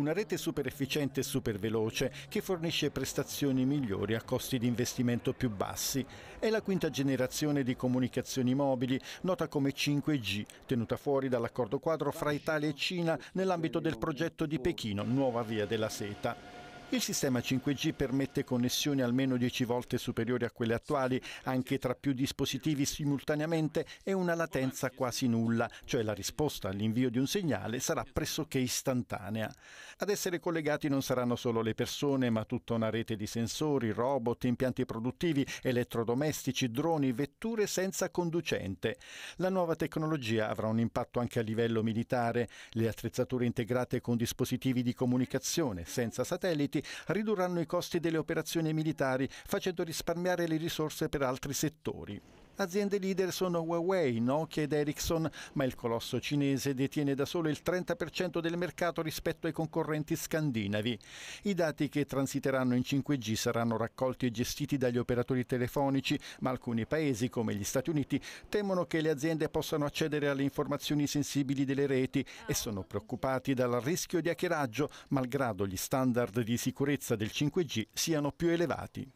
una rete super efficiente e super veloce che fornisce prestazioni migliori a costi di investimento più bassi. È la quinta generazione di comunicazioni mobili, nota come 5G, tenuta fuori dall'accordo quadro fra Italia e Cina nell'ambito del progetto di Pechino, Nuova Via della Seta. Il sistema 5G permette connessioni almeno 10 volte superiori a quelle attuali, anche tra più dispositivi simultaneamente e una latenza quasi nulla, cioè la risposta all'invio di un segnale sarà pressoché istantanea. Ad essere collegati non saranno solo le persone, ma tutta una rete di sensori, robot, impianti produttivi, elettrodomestici, droni, vetture senza conducente. La nuova tecnologia avrà un impatto anche a livello militare, le attrezzature integrate con dispositivi di comunicazione senza satelliti ridurranno i costi delle operazioni militari, facendo risparmiare le risorse per altri settori. Aziende leader sono Huawei, Nokia ed Ericsson, ma il colosso cinese detiene da solo il 30% del mercato rispetto ai concorrenti scandinavi. I dati che transiteranno in 5G saranno raccolti e gestiti dagli operatori telefonici, ma alcuni paesi, come gli Stati Uniti, temono che le aziende possano accedere alle informazioni sensibili delle reti e sono preoccupati dal rischio di hackeraggio, malgrado gli standard di sicurezza del 5G siano più elevati.